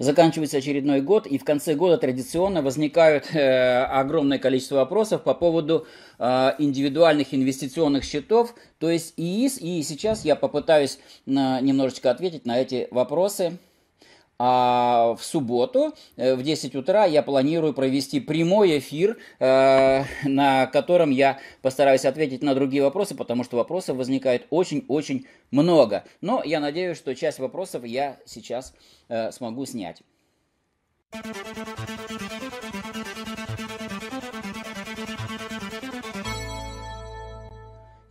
Заканчивается очередной год, и в конце года традиционно возникают э, огромное количество вопросов по поводу э, индивидуальных инвестиционных счетов, то есть ИИС. И сейчас я попытаюсь на, э, немножечко ответить на эти вопросы. А в субботу э, в 10 утра я планирую провести прямой эфир, э, на котором я постараюсь ответить на другие вопросы, потому что вопросов возникает очень-очень много. Но я надеюсь, что часть вопросов я сейчас э, смогу снять.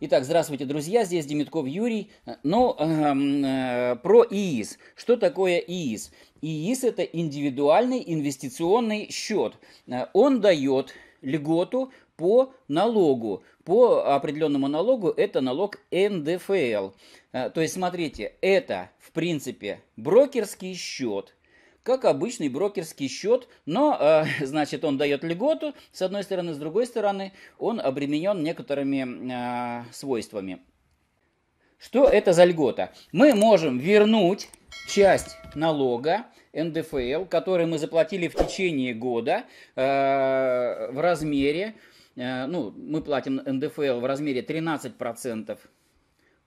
Итак, здравствуйте, друзья, здесь Демитков Юрий. Но э, э, про ИИС. Что такое ИИС? ИИС – это индивидуальный инвестиционный счет. Э, он дает льготу по налогу. По определенному налогу это налог НДФЛ. Э, то есть, смотрите, это, в принципе, брокерский счет – как обычный брокерский счет, но, э, значит, он дает льготу, с одной стороны, с другой стороны, он обременен некоторыми э, свойствами. Что это за льгота? Мы можем вернуть часть налога НДФЛ, который мы заплатили в течение года э, в размере, э, ну, мы платим НДФЛ в размере 13%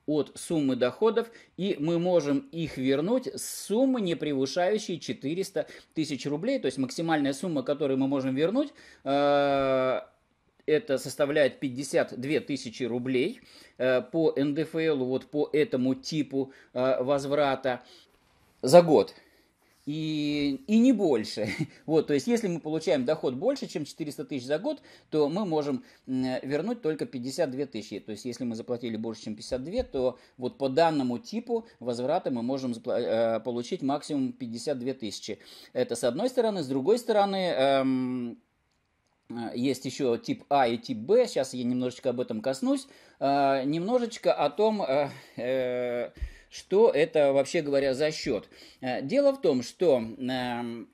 от суммы доходов, и мы можем их вернуть с суммы, не превышающей 400 тысяч рублей. То есть максимальная сумма, которую мы можем вернуть, э, это составляет 52 тысячи рублей э, по НДФЛ, вот по этому типу э, возврата за год и, и не больше. Вот, то есть, если мы получаем доход больше, чем 400 тысяч за год, то мы можем вернуть только 52 тысячи. То есть, если мы заплатили больше, чем 52, то вот по данному типу возврата мы можем э, получить максимум 52 тысячи. Это с одной стороны. С другой стороны... Эм, э, есть еще тип А и тип Б. Сейчас я немножечко об этом коснусь. Э, немножечко о том, э, э, что это, вообще говоря, за счет. Э, дело в том, что эм,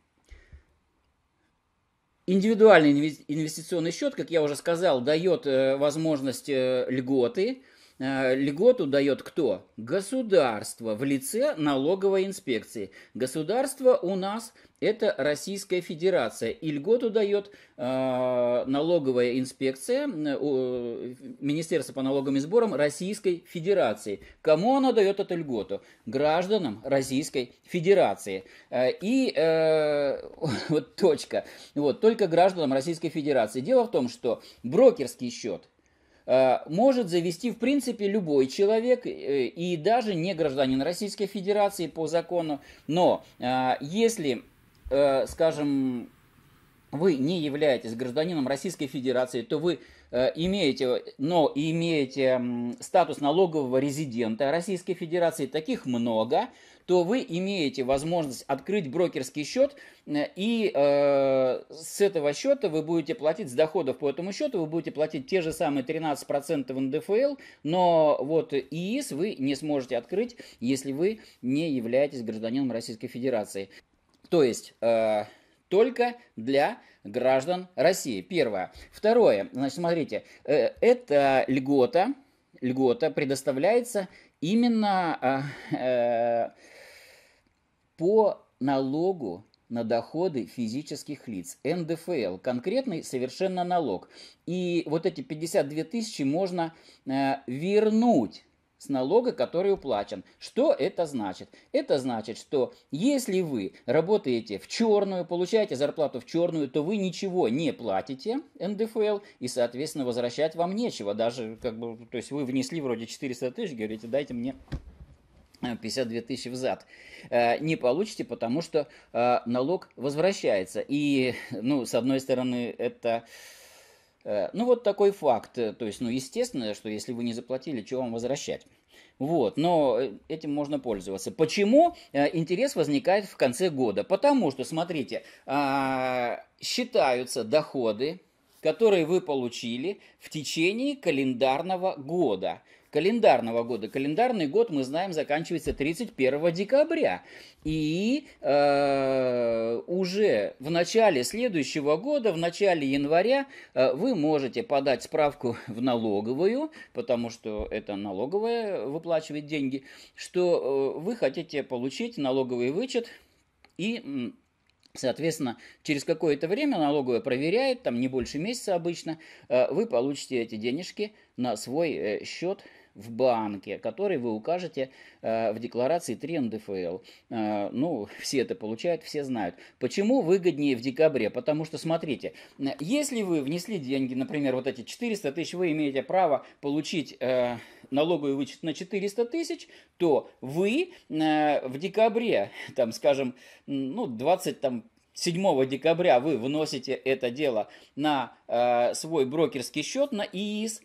индивидуальный инвестиционный счет, как я уже сказал, дает э, возможность э, льготы – Э, льготу дает кто? Государство в лице налоговой инспекции. Государство у нас это Российская Федерация. И льготу дает э, налоговая инспекция, э, Министерство по налогам и сборам Российской Федерации. Кому она дает эту льготу? Гражданам Российской Федерации. Э, и э, вот точка. Вот, только гражданам Российской Федерации. Дело в том, что брокерский счет – Э, может завести, в принципе, любой человек э, и даже не гражданин Российской Федерации по закону. Но э, если, скажем, вы не являетесь гражданином Российской Федерации, то вы имеете, но имеете статус налогового резидента Российской Федерации, таких много – то вы имеете возможность открыть брокерский счет, э, и э, с этого счета вы будете платить, с доходов по этому счету вы будете платить те же самые 13% НДФЛ, но вот ИИС вы не сможете открыть, если вы не являетесь гражданином Российской Федерации. То есть... Э, только для граждан России. Первое. Второе. Значит, смотрите, э, эта льгота, льгота предоставляется именно э, э, по налогу на доходы физических лиц, НДФЛ, конкретный совершенно налог. И вот эти 52 тысячи можно э, вернуть с налога, который уплачен. Что это значит? Это значит, что если вы работаете в черную, получаете зарплату в черную, то вы ничего не платите НДФЛ, и, соответственно, возвращать вам нечего. Даже, как бы, то есть вы внесли вроде 400 тысяч, говорите, дайте мне 52 тысячи в зад э, не получите, потому что э, налог возвращается. И, ну, с одной стороны, это... Э, ну, вот такой факт. То есть, ну, естественно, что если вы не заплатили, чего вам возвращать? Вот, но этим можно пользоваться. Почему интерес возникает в конце года? Потому что, смотрите, а, считаются доходы, которые вы получили в течение календарного года – календарного года. Календарный год, мы знаем, заканчивается 31 декабря. И э, уже в начале следующего года, в начале января, э, вы можете подать справку в налоговую, потому что это налоговая выплачивает деньги, что э, вы хотите получить налоговый вычет и... Соответственно, через какое-то время налоговая проверяет, там не больше месяца обычно, э, вы получите эти денежки на свой э, счет в банке, который вы укажете э, в декларации 3 НДФЛ. Э, ну, все это получают, все знают. Почему выгоднее в декабре? Потому что, смотрите, э, если вы внесли деньги, например, вот эти 400 тысяч, вы имеете право получить налоговый вычет на 400 тысяч, то вы в декабре, там, скажем, ну, 20, там, 7 декабря вы вносите это дело на э, свой брокерский счет, на ИИС,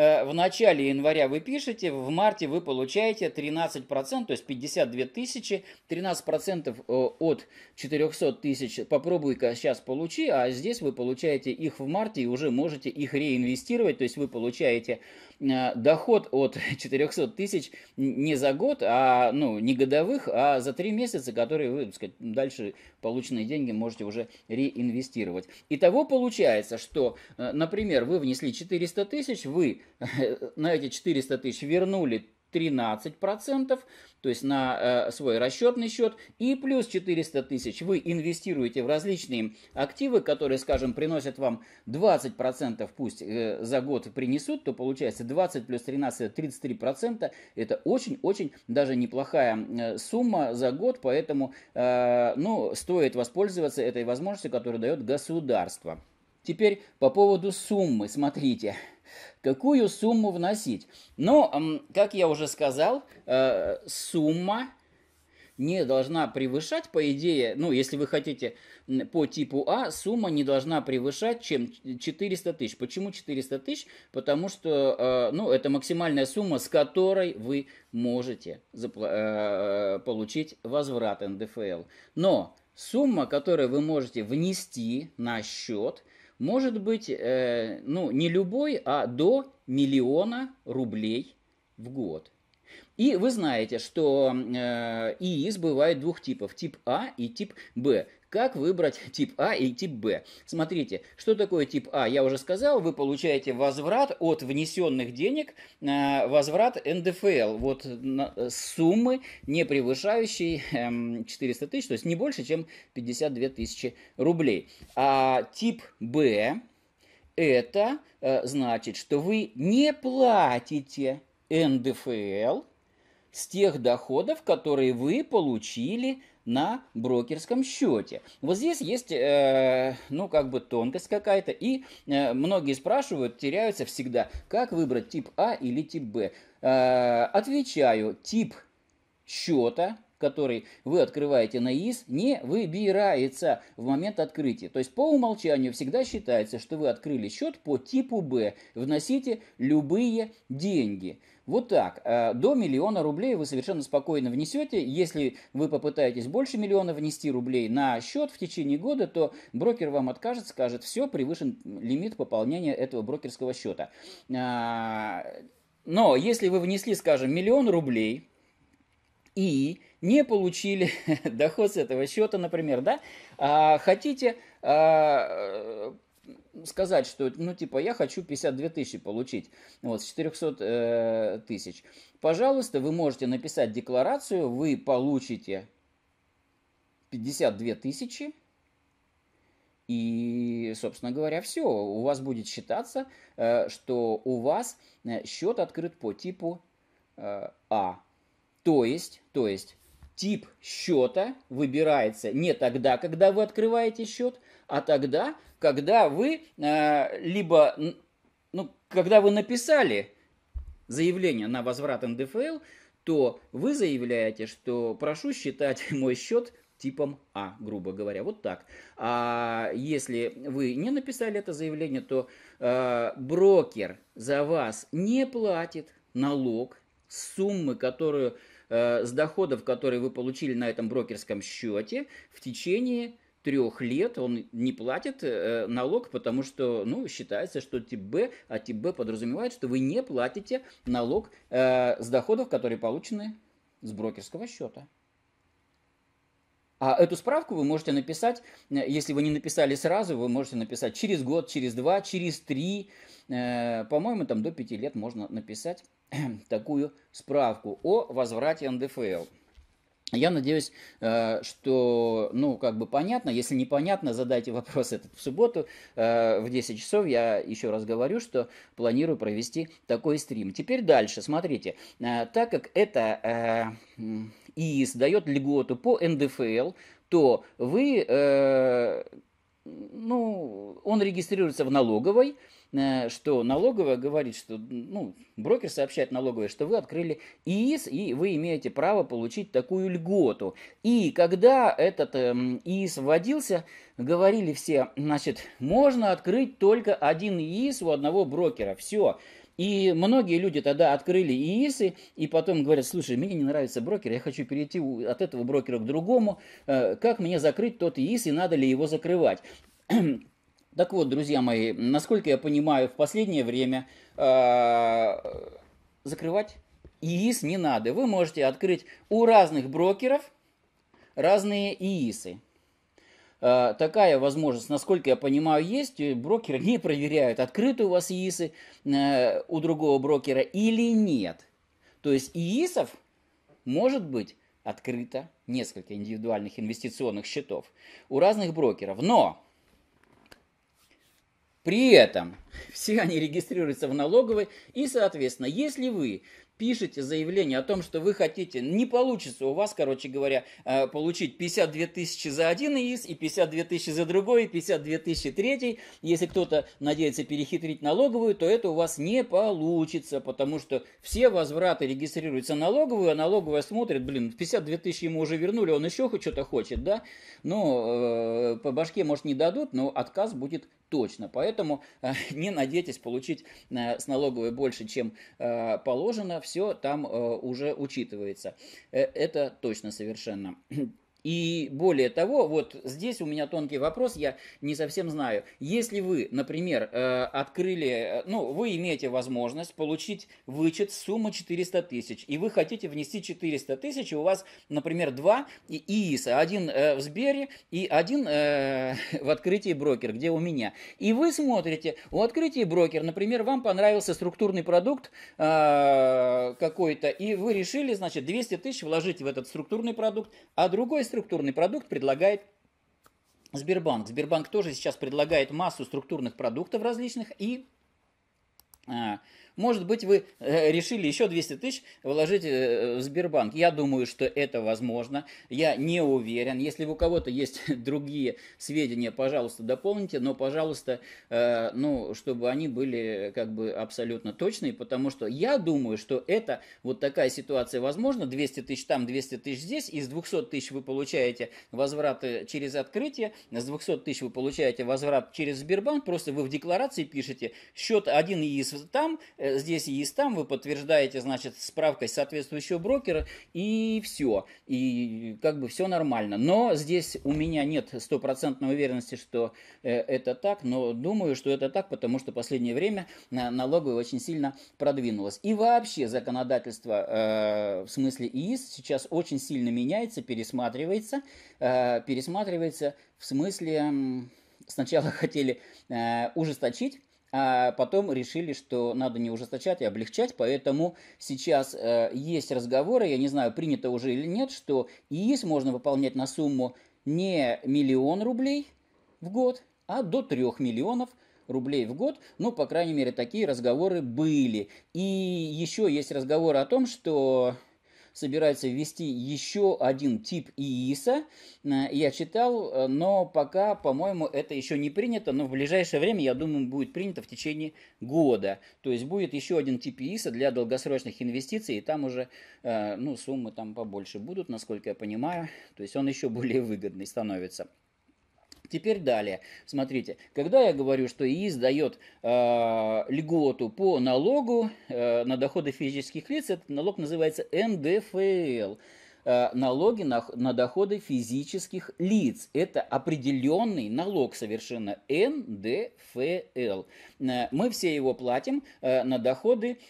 Э, в начале января вы пишете, в марте вы получаете 13%, то есть 52 тысячи, 13% э, от 400 тысяч, попробуй-ка сейчас получи, а здесь вы получаете их в марте и уже можете их реинвестировать, то есть вы получаете Э, доход от 400 тысяч не за год, а, ну, не годовых, а за три месяца, которые вы, так сказать, дальше полученные деньги можете уже реинвестировать. Итого получается, что, э, например, вы внесли 400 тысяч, вы на эти 400 тысяч вернули 13%, то есть на э, свой расчетный счет, и плюс 400 тысяч вы инвестируете в различные активы, которые, скажем, приносят вам 20%, пусть э, за год принесут, то получается 20 плюс 13 это 33%, это очень-очень даже неплохая э, сумма за год, поэтому э, ну, стоит воспользоваться этой возможностью, которую дает государство. Теперь по поводу суммы, смотрите какую сумму вносить. Но, как я уже сказал, э, сумма не должна превышать, по идее, ну, если вы хотите по типу А, сумма не должна превышать, чем 400 тысяч. Почему 400 тысяч? Потому что, э, ну, это максимальная сумма, с которой вы можете э, получить возврат НДФЛ. Но сумма, которую вы можете внести на счет, может быть, э, ну, не любой, а до миллиона рублей в год. И вы знаете, что э, ИИС бывает двух типов, тип А и тип Б. Как выбрать тип А и тип Б? Смотрите, что такое тип А? Я уже сказал, вы получаете возврат от внесенных денег, э, возврат НДФЛ, вот э, суммы, не превышающей 400 эм, тысяч, то есть не больше, чем 52 тысячи рублей. А тип Б это э, значит, что вы не платите НДФЛ, с тех доходов, которые вы получили на брокерском счете. Вот здесь есть, э, ну, как бы тонкость какая-то, и э, многие спрашивают, теряются всегда, как выбрать тип А или тип Б. Э, отвечаю, тип счета, который вы открываете на ИС, не выбирается в момент открытия. То есть по умолчанию всегда считается, что вы открыли счет по типу Б. Вносите любые деньги. Вот так. Э, до миллиона рублей вы совершенно спокойно внесете. Если вы попытаетесь больше миллиона внести рублей на счет в течение года, то брокер вам откажет, скажет, все, превышен лимит пополнения этого брокерского счета. Э, но если вы внесли, скажем, миллион рублей и не получили доход с этого счета, например, да, а хотите э, сказать, что, ну, типа, я хочу 52 тысячи получить, вот, с 400 э, тысяч. Пожалуйста, вы можете написать декларацию, вы получите 52 тысячи, и, собственно говоря, все. У вас будет считаться, э, что у вас э, счет открыт по типу э, А. То есть, то есть, тип счета выбирается не тогда, когда вы открываете счет, а тогда, когда вы э, либо, ну, когда вы написали заявление на возврат НДФЛ, то вы заявляете, что прошу считать мой счет типом А, грубо говоря, вот так. А если вы не написали это заявление, то э, брокер за вас не платит налог с суммы, которую э, с доходов, которые вы получили на этом брокерском счете в течение трех лет он не платит э, налог, потому что, ну, считается, что тип Б, а тип Б подразумевает, что вы не платите налог э, с доходов, которые получены с брокерского счета. А эту справку вы можете написать, э, если вы не написали сразу, вы можете написать через год, через два, через три. Э, по-моему, там до пяти лет можно написать такую справку о возврате НДФЛ. Я надеюсь, э, что, ну, как бы понятно. Если непонятно, задайте вопрос этот в субботу э, в 10 часов. Я еще раз говорю, что планирую провести такой стрим. Теперь дальше, смотрите. Э, так как это ИИС дает льготу по НДФЛ, то вы ну, он регистрируется в налоговой, э, что налоговая говорит, что, ну, брокер сообщает налоговой, что вы открыли ИИС, и вы имеете право получить такую льготу. И когда этот эм, ИИС вводился, говорили все, значит, можно открыть только один ИИС у одного брокера, все. Все и многие люди тогда открыли ИИСы и потом говорят, слушай, мне не нравится брокер, я хочу перейти от этого брокера к другому, э, как мне закрыть тот ИИС и надо ли его закрывать? Так вот, друзья мои, насколько я понимаю, в последнее время э, закрывать ИИС не надо. Вы можете открыть у разных брокеров разные ИИСы. Э, такая возможность, насколько я понимаю, есть. Брокеры не проверяют, открыты у вас ИИСы э, у другого брокера или нет. То есть ИИСов может быть открыто несколько индивидуальных инвестиционных счетов у разных брокеров. Но при этом все они регистрируются в налоговой и, соответственно, если вы пишете заявление о том, что вы хотите, не получится у вас, короче говоря, э, получить 52 тысячи за один ИИС и 52 тысячи за другой, и 52 тысячи третий. Если кто-то надеется перехитрить налоговую, то это у вас не получится, потому что все возвраты регистрируются налоговую, а налоговая смотрит, блин, 52 тысячи ему уже вернули, он еще хоть что-то хочет, да? Ну, э, по башке, может, не дадут, но отказ будет точно. Поэтому э, не надейтесь получить э, с налоговой больше, чем э, положено все там э, уже учитывается. Э, это точно совершенно. И более того, вот здесь у меня тонкий вопрос, я не совсем знаю. Если вы, например, э, открыли, э, ну, вы имеете возможность получить вычет суммы 400 тысяч, и вы хотите внести 400 тысяч, и у вас, например, два ИИСа, один э, в Сбере и один в открытии брокер, где у меня. И вы смотрите, у открытия брокер, например, вам понравился структурный продукт какой-то, и вы решили, значит, 200 тысяч вложить в этот структурный продукт, а другой структурный продукт предлагает Сбербанк. Сбербанк тоже сейчас предлагает массу структурных продуктов различных и а, может быть, вы э, решили еще 200 тысяч вложить э, в Сбербанк. Я думаю, что это возможно. Я не уверен. Если у кого-то есть другие сведения, пожалуйста, дополните. Но, пожалуйста, э, ну, чтобы они были как бы абсолютно точные. Потому что я думаю, что это вот такая ситуация возможна. 200 тысяч там, 200 тысяч здесь. Из 200 тысяч вы получаете возврат через открытие. С 200 тысяч вы получаете возврат через Сбербанк. Просто вы в декларации пишете счет один из там, Э, здесь есть там, вы подтверждаете, значит, справкой соответствующего брокера, и все. И как бы все нормально. Но здесь у меня нет стопроцентной уверенности, что э, это так, но думаю, что это так, потому что в последнее время э, налоговая очень сильно продвинулась. И вообще законодательство э, в смысле ИИС сейчас очень сильно меняется, пересматривается, э, пересматривается в смысле сначала хотели э, ужесточить а потом решили, что надо не ужесточать а облегчать, поэтому сейчас э, есть разговоры, я не знаю, принято уже или нет, что ИИС можно выполнять на сумму не миллион рублей в год, а до трех миллионов рублей в год. Ну, по крайней мере, такие разговоры были. И еще есть разговоры о том, что собирается ввести еще один тип ИИСа. Э, я читал, э, но пока, по-моему, это еще не принято, но в ближайшее время, я думаю, будет принято в течение года. То есть будет еще один тип ИИСа для долгосрочных инвестиций, и там уже э, ну, суммы там побольше будут, насколько я понимаю. То есть он еще более выгодный становится. Теперь далее. Смотрите, когда я говорю, что ИИС дает э, льготу по налогу э, на доходы физических лиц, этот налог называется НДФЛ. Э, налоги на, на доходы физических лиц. Это определенный налог совершенно НДФЛ. Э, мы все его платим э, на доходы,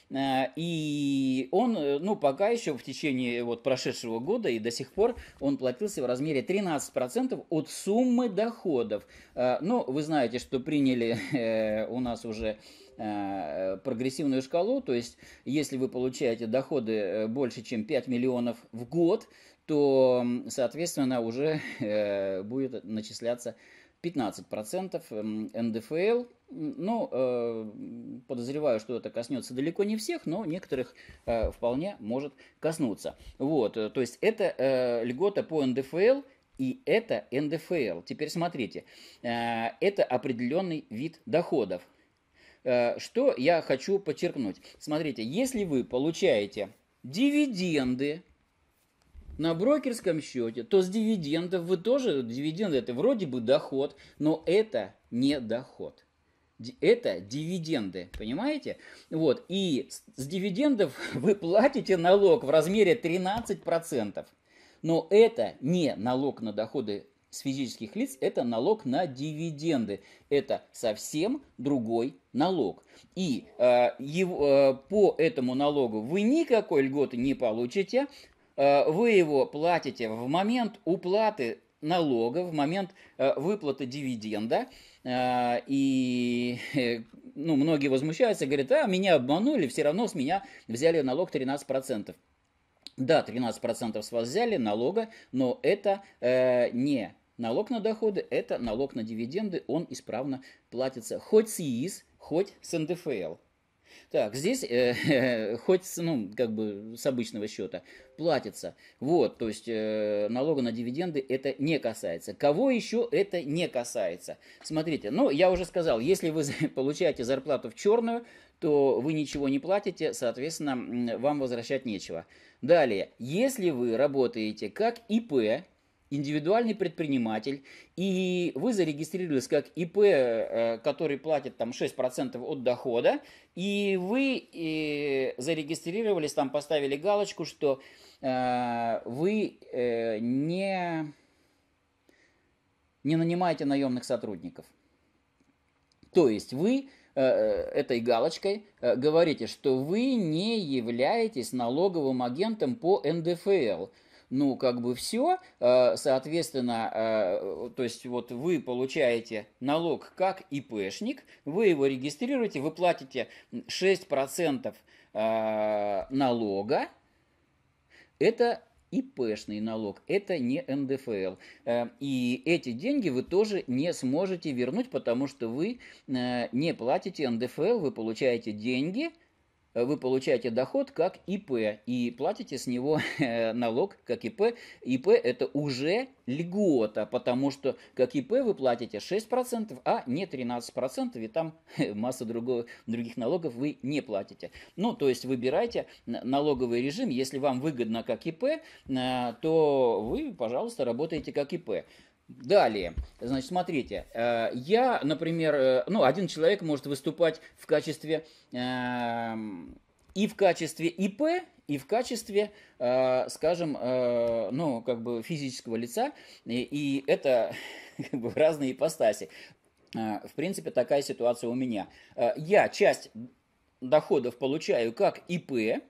и он, ну, пока еще в течение вот прошедшего года и до сих пор он платился в размере 13% от суммы доходов. Ну, вы знаете, что приняли у нас уже Э, прогрессивную шкалу, то есть если вы получаете доходы э, больше, чем 5 миллионов в год, то, соответственно, уже э, будет начисляться 15% НДФЛ. Ну, подозреваю, что это коснется далеко не всех, но некоторых вполне может коснуться. Вот, то есть это льгота по НДФЛ, и это НДФЛ. Теперь смотрите, это определенный вид доходов. Э, что я хочу подчеркнуть. Смотрите, если вы получаете дивиденды на брокерском счете, то с дивидендов вы тоже, дивиденды это вроде бы доход, но это не доход это дивиденды, понимаете? Вот, и с дивидендов вы платите налог в размере 13%, но это не налог на доходы с физических лиц – это налог на дивиденды. Это совсем другой налог. И э, его, э, по этому налогу вы никакой льготы не получите. Э, вы его платите в момент уплаты налога, в момент э, выплаты дивиденда. Э, и э, ну, многие возмущаются, говорят, а, меня обманули, все равно с меня взяли налог 13%. Да, 13% с вас взяли налога, но это э, не Налог на доходы – это налог на дивиденды, он исправно платится хоть с ИИС, хоть с НДФЛ. Так, здесь э, э, хоть, ну, как бы с обычного счета платится. Вот, то есть э, налога на дивиденды это не касается. Кого еще это не касается? Смотрите, ну, я уже сказал, если вы получаете зарплату в черную, то вы ничего не платите, соответственно, вам возвращать нечего. Далее, если вы работаете как ИП, индивидуальный предприниматель, и вы зарегистрировались как ИП, э, который платит там 6% от дохода, и вы э, зарегистрировались, там поставили галочку, что э, вы не, не нанимаете наемных сотрудников. То есть вы этой галочкой говорите, что вы не являетесь налоговым агентом по НДФЛ – ну, как бы все, э, соответственно, э, то есть вот вы получаете налог как ИПшник, вы его регистрируете, вы платите 6% э, налога, это ИПшный налог, это не НДФЛ. И эти деньги вы тоже не сможете вернуть, потому что вы не платите НДФЛ, вы получаете деньги – вы получаете доход как ИП и платите с него налог как ИП. ИП это уже льгота, потому что как ИП вы платите 6%, а не 13%, и там масса другого, других налогов вы не платите. Ну, то есть выбирайте налоговый режим. Если вам выгодно как ИП, э, то вы, пожалуйста, работаете как ИП. Далее, значит, смотрите, э, я, например, э, ну, один человек может выступать в качестве эм, и в качестве ИП, и в качестве, э, скажем, ну, как бы физического лица, и это как бы разные ипостаси. В принципе, такая ситуация у меня. Я часть доходов получаю как ИП,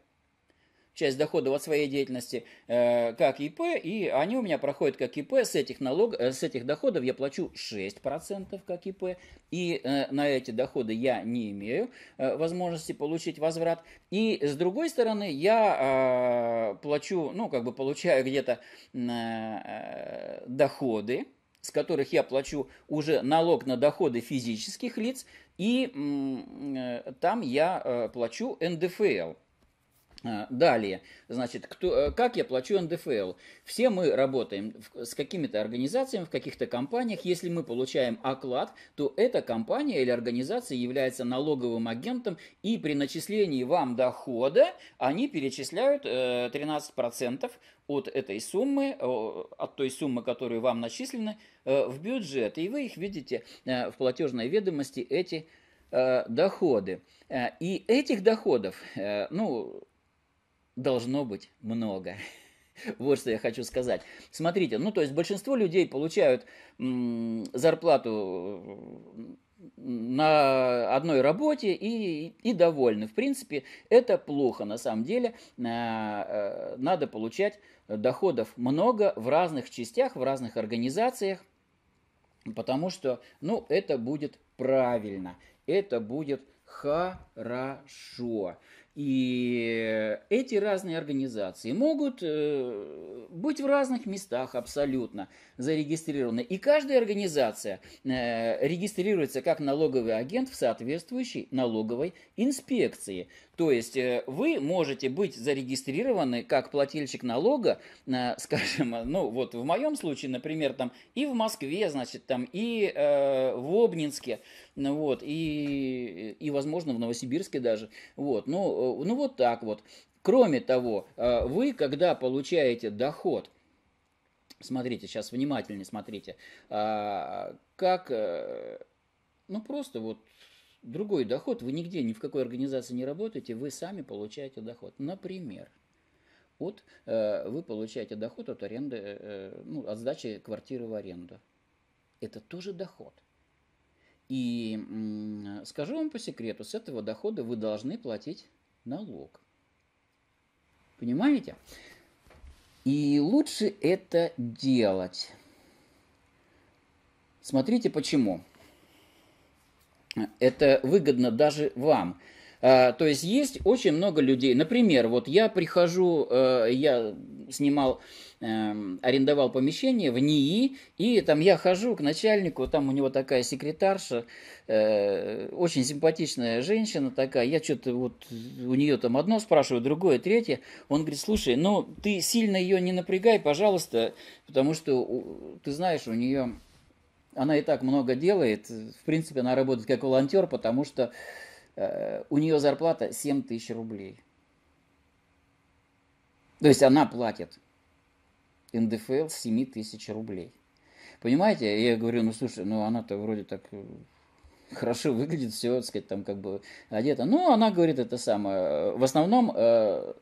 часть доходов от своей деятельности э, как ИП, и они у меня проходят как ИП, с этих, налог, э, с этих доходов я плачу 6% как ИП, и э, на эти доходы я не имею э, возможности получить возврат. И с другой стороны, я э, плачу, ну, как бы получаю где-то э, э доходы, с которых я плачу уже налог на доходы физических лиц, и э, там я э, плачу НДФЛ. А, далее, значит, кто, э, как я плачу НДФЛ? Все мы работаем с какими-то организациями, в каких-то компаниях. Если мы получаем оклад, то эта компания или организация является налоговым агентом, и при начислении вам дохода они перечисляют 13% э, от этой суммы, э, от той суммы, которую вам начислены, в бюджет. И вы их видите в платежной ведомости, эти доходы. И этих доходов, ну, должно быть много. Вот что я хочу сказать. Смотрите, ну то есть большинство людей получают зарплату на одной работе и, и довольны. В принципе, это плохо. На самом деле, э, э, надо получать доходов много в разных частях, в разных организациях, потому что, ну, это будет правильно, это будет хорошо. И эти разные организации могут э, быть в разных местах абсолютно зарегистрированы. И каждая организация э, регистрируется как налоговый агент в соответствующей налоговой инспекции. То есть э, вы можете быть зарегистрированы как плательщик налога, скажем, ну вот в моем случае, например, там и в Москве, значит, там и э, в Обнинске, ну вот, и, и, возможно, в Новосибирске даже. Вот, ну, э, ну вот так вот. Кроме того, э, вы, когда получаете доход, смотрите, сейчас внимательнее смотрите, а, как, ну просто вот другой доход, вы нигде, ни в какой организации не работаете, вы сами получаете доход. Например, вот э, вы получаете доход от аренды, э, э, ну, от сдачи квартиры в аренду. Это тоже доход. И э, скажу вам по секрету, с этого дохода вы должны платить налог. Понимаете? И лучше это делать. Смотрите почему это выгодно даже вам. А, то есть есть очень много людей. Например, вот я прихожу, э, я снимал, эм, арендовал помещение в НИИ, и там я хожу к начальнику, там у него такая секретарша, э, очень симпатичная женщина такая, я что-то вот у нее там одно спрашиваю, другое, третье. Он говорит, слушай, ну ты сильно ее не напрягай, пожалуйста, потому что ты знаешь, у нее она и так много делает. В принципе, она работает как волонтер, потому что э, у нее зарплата 7 тысяч рублей. То есть она платит НДФЛ 7 тысяч рублей. Понимаете, я говорю, ну слушай, ну она-то вроде так э, хорошо выглядит, все, так сказать, там как бы одета. Ну, она говорит это самое. В основном э,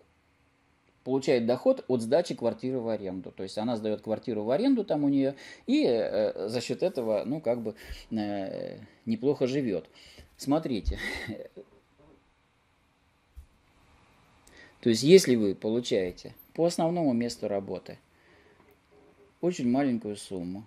получает доход от сдачи квартиры в аренду. То есть она сдает квартиру в аренду там у нее и э, за счет этого, ну, как бы э, неплохо живет. Смотрите. То есть если вы получаете по основному месту работы очень маленькую сумму,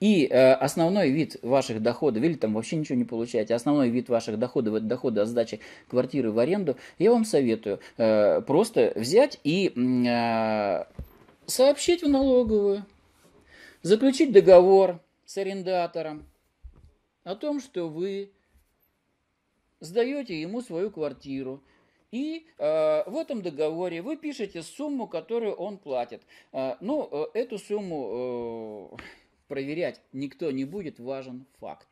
и э, основной вид ваших доходов, или там вообще ничего не получаете, основной вид ваших доходов, это доходы от сдачи квартиры в аренду, я вам советую э, просто взять и э, сообщить в налоговую, заключить договор с арендатором о том, что вы сдаете ему свою квартиру, и э, в этом договоре вы пишете сумму, которую он платит. Э, ну, э, эту сумму, э, проверять никто не будет, важен факт.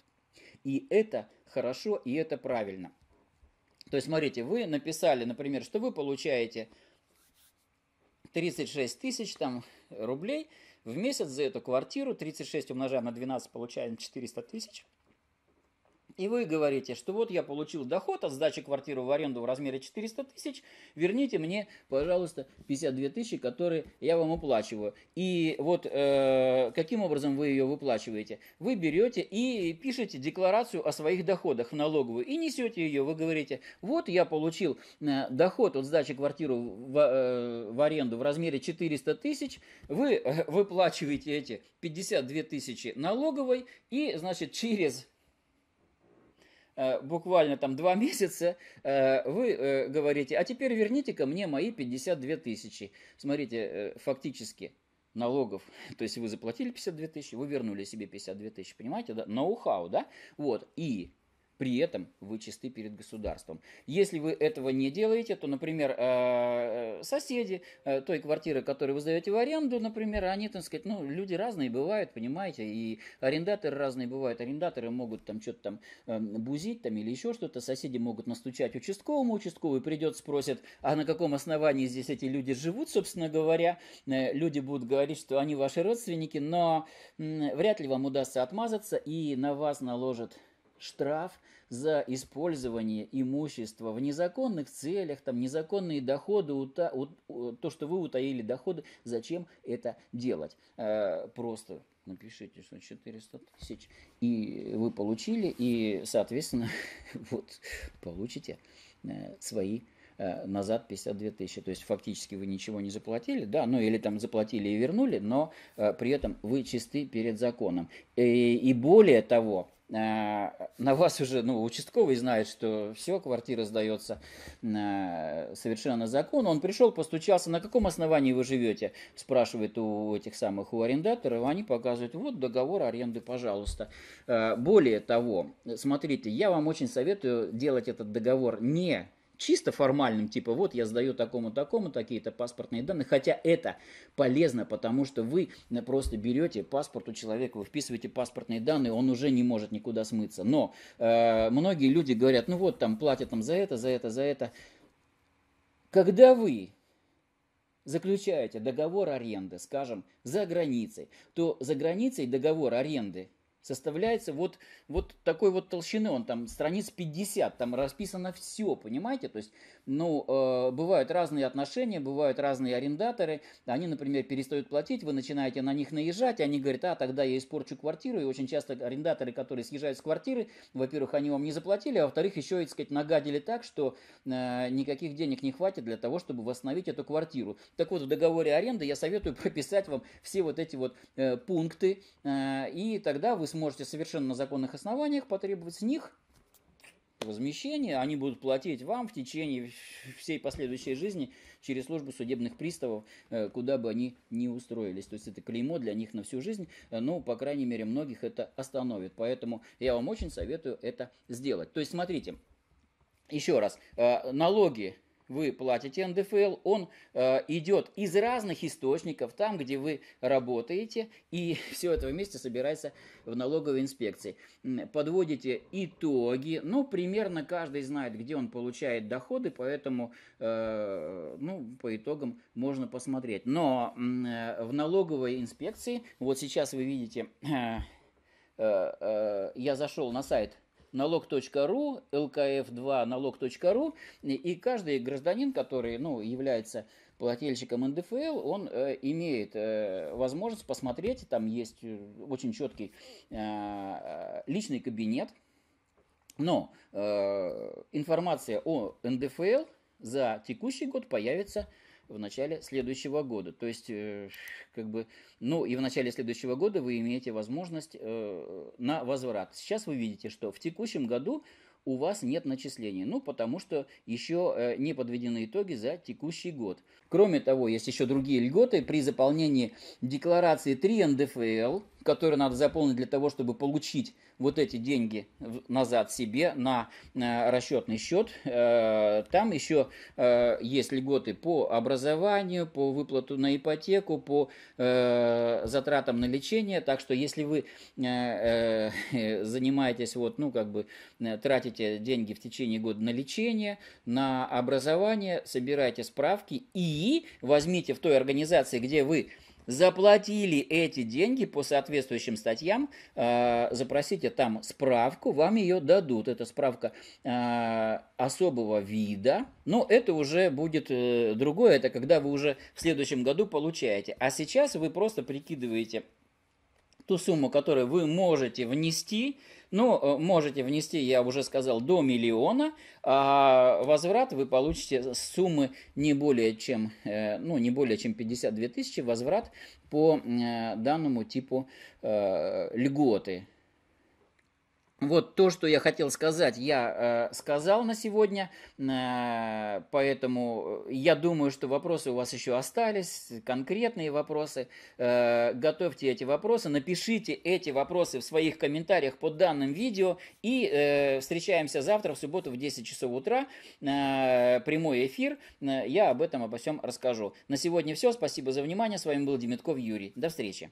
И это хорошо, и это правильно. То есть, смотрите, вы написали, например, что вы получаете 36 тысяч там, рублей в месяц за эту квартиру, 36 умножаем на 12, получаем 400 тысяч. И вы говорите, что вот я получил доход от сдачи квартиры в аренду в размере 400 тысяч, верните мне, пожалуйста, 52 тысячи, которые я вам уплачиваю. И вот э, каким образом вы ее выплачиваете? Вы берете и пишете декларацию о своих доходах в налоговую и несете ее. Вы говорите, вот я получил э, доход от сдачи квартиры в, э, в аренду в размере 400 тысяч, вы э, выплачиваете эти 52 тысячи налоговой и, значит, через Э, буквально там два месяца, э, вы э, говорите, а теперь верните ко мне мои 52 тысячи. Смотрите, фактически налогов, то есть вы заплатили 52 тысячи, вы вернули себе 52 тысячи, понимаете, да? Ноу-хау, да? Вот, и при этом вы чисты перед государством. Если вы этого не делаете, то, например, э, э, соседи э, той квартиры, которую вы сдаете в аренду, например, они, так сказать, ну, люди разные бывают, понимаете, и арендаторы разные бывают. Арендаторы могут там что-то там эм, бузить там или еще что-то. Соседи могут настучать участковому, участковый придет, спросит, а на каком основании здесь эти люди живут, собственно говоря. Люди будут говорить, что они ваши родственники, но вряд ли вам удастся отмазаться и на вас наложат штраф за использование имущества в незаконных целях, там незаконные доходы, ута, у, у, то, что вы утаили доходы, зачем это делать? Э, просто напишите, что 400 тысяч, и вы получили, и, соответственно, вот, получите э, свои э, назад 52 тысячи. То есть фактически вы ничего не заплатили, да, ну или там заплатили и вернули, но э, при этом вы чисты перед законом. И, э, и более того, а, на вас уже, ну, участковый знает, что все, квартира сдается а, совершенно на законно. Он пришел, постучался, на каком основании вы живете, спрашивает у этих самых, у арендаторов, они показывают, вот договор аренды, пожалуйста. А, более того, смотрите, я вам очень советую делать этот договор не чисто формальным, типа вот я сдаю такому-такому такие-то паспортные данные, хотя это полезно, потому что вы просто берете паспорт у человека, вы вписываете паспортные данные, он уже не может никуда смыться. Но э, многие люди говорят, ну вот там платят там за это, за это, за это. Когда вы заключаете договор аренды, скажем, за границей, то за границей договор аренды составляется вот, вот такой вот толщины, он там страниц 50, там расписано все, понимаете? То есть ну, э, бывают разные отношения, бывают разные арендаторы. Они, например, перестают платить, вы начинаете на них наезжать, они говорят, а, тогда я испорчу квартиру. И очень часто арендаторы, которые съезжают с квартиры, во-первых, они вам не заплатили, а во-вторых, еще, так сказать, нагадили так, что э, никаких денег не хватит для того, чтобы восстановить эту квартиру. Так вот, в договоре аренды я советую прописать вам все вот эти вот э, пункты, э, и тогда вы сможете совершенно на законных основаниях потребовать с них размещения, они будут платить вам в течение всей последующей жизни через службу судебных приставов, э, куда бы они ни устроились. То есть это клеймо для них на всю жизнь, э, но, ну, по крайней мере, многих это остановит. Поэтому я вам очень советую это сделать. То есть смотрите, еще раз, э, налоги вы платите НДФЛ, он э, идет из разных источников, там, где вы работаете, и все это вместе собирается в налоговой инспекции. Подводите итоги, ну, примерно каждый знает, где он получает доходы, поэтому, э, ну, по итогам можно посмотреть. Но э, в налоговой инспекции, вот сейчас вы видите, э, э, я зашел на сайт налог.ру, ЛКФ2 налог.ру, и каждый гражданин, который ну, является плательщиком НДФЛ, он э, имеет э, возможность посмотреть, там есть э, очень четкий э, э, личный кабинет, но э, информация о НДФЛ за текущий год появится в начале следующего года. То есть, э, как бы, ну и в начале следующего года вы имеете возможность э, на возврат. Сейчас вы видите, что в текущем году у вас нет начислений. Ну, потому что еще э, не подведены итоги за текущий год. Кроме того, есть еще другие льготы. При заполнении декларации 3 НДФЛ которые надо заполнить для того, чтобы получить вот эти деньги назад себе на э, расчетный счет. Э, там еще э, есть льготы по образованию, по выплату на ипотеку, по затратам на лечение. Так что если вы занимаетесь, вот, ну, как бы тратите деньги в течение года на лечение, на образование, собирайте справки и возьмите в той организации, где вы заплатили эти деньги по соответствующим статьям, э, запросите там справку, вам ее дадут. Это справка э, особого вида, но это уже будет э, другое, это когда вы уже в следующем году получаете. А сейчас вы просто прикидываете ту сумму, которую вы можете внести, ну, э, можете внести, я уже сказал, до миллиона, а возврат вы получите с суммы не более чем, э, ну, не более чем 52 тысячи, возврат по э, данному типу льготы вот то, что я хотел сказать, я э, сказал на сегодня, э, поэтому э, я думаю, что вопросы у вас еще остались, конкретные вопросы. Э, готовьте эти вопросы, напишите эти вопросы в своих комментариях под данным видео и э, встречаемся завтра в субботу в 10 часов утра, э, прямой эфир, э, я об этом обо всем расскажу. На сегодня все, спасибо за внимание, с вами был Демитков Юрий, до встречи.